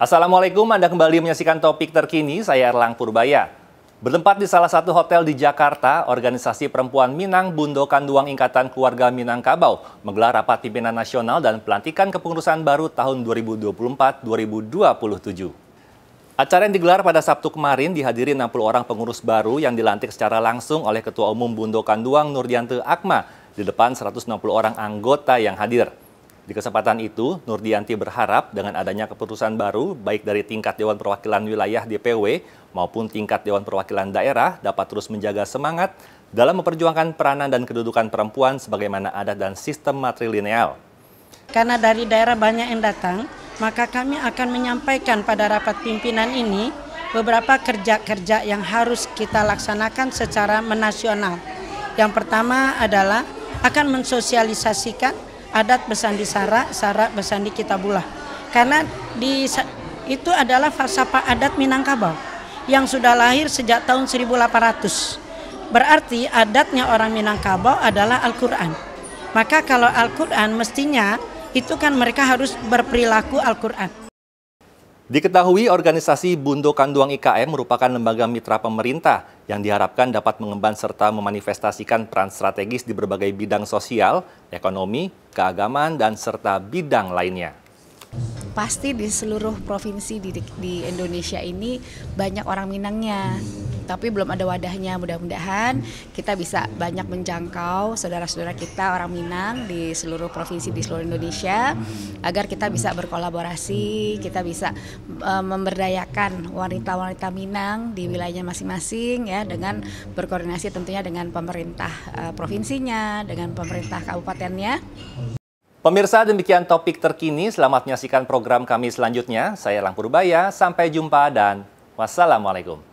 Assalamualaikum, Anda kembali menyaksikan topik terkini, saya Erlang Purbaya. Bertempat di salah satu hotel di Jakarta, organisasi perempuan Minang Bundo Kanduang Ingkatan Keluarga Minangkabau menggelar rapat pimpinan nasional dan pelantikan kepengurusan baru tahun 2024-2027. Acara yang digelar pada Sabtu kemarin dihadiri 60 orang pengurus baru yang dilantik secara langsung oleh Ketua Umum Bundo Kanduang Nurdiante Akma di depan 160 orang anggota yang hadir. Di kesempatan itu, Nurdianti berharap dengan adanya keputusan baru, baik dari tingkat Dewan Perwakilan Wilayah DPW maupun tingkat Dewan Perwakilan Daerah dapat terus menjaga semangat dalam memperjuangkan peranan dan kedudukan perempuan sebagaimana adat dan sistem matrilineal. Karena dari daerah banyak yang datang, maka kami akan menyampaikan pada rapat pimpinan ini beberapa kerja-kerja yang harus kita laksanakan secara menasional. Yang pertama adalah akan mensosialisasikan adat Besandi sara, sara Besandi kitabullah. Karena di itu adalah falsafah adat Minangkabau yang sudah lahir sejak tahun 1800. Berarti adatnya orang Minangkabau adalah Al-Qur'an. Maka kalau Al-Qur'an mestinya itu kan mereka harus berperilaku Al-Qur'an. Diketahui organisasi Bundo Kanduang IKM merupakan lembaga mitra pemerintah yang diharapkan dapat mengemban serta memanifestasikan peran strategis di berbagai bidang sosial, ekonomi, keagamaan, dan serta bidang lainnya pasti di seluruh provinsi di, di Indonesia ini banyak orang Minangnya tapi belum ada wadahnya. Mudah-mudahan kita bisa banyak menjangkau saudara-saudara kita orang Minang di seluruh provinsi di seluruh Indonesia agar kita bisa berkolaborasi, kita bisa uh, memberdayakan wanita-wanita Minang di wilayahnya masing-masing ya dengan berkoordinasi tentunya dengan pemerintah uh, provinsinya, dengan pemerintah kabupatennya. Pemirsa, demikian topik terkini. Selamat menyaksikan program kami selanjutnya. Saya Lang Purbaya, sampai jumpa dan wassalamualaikum.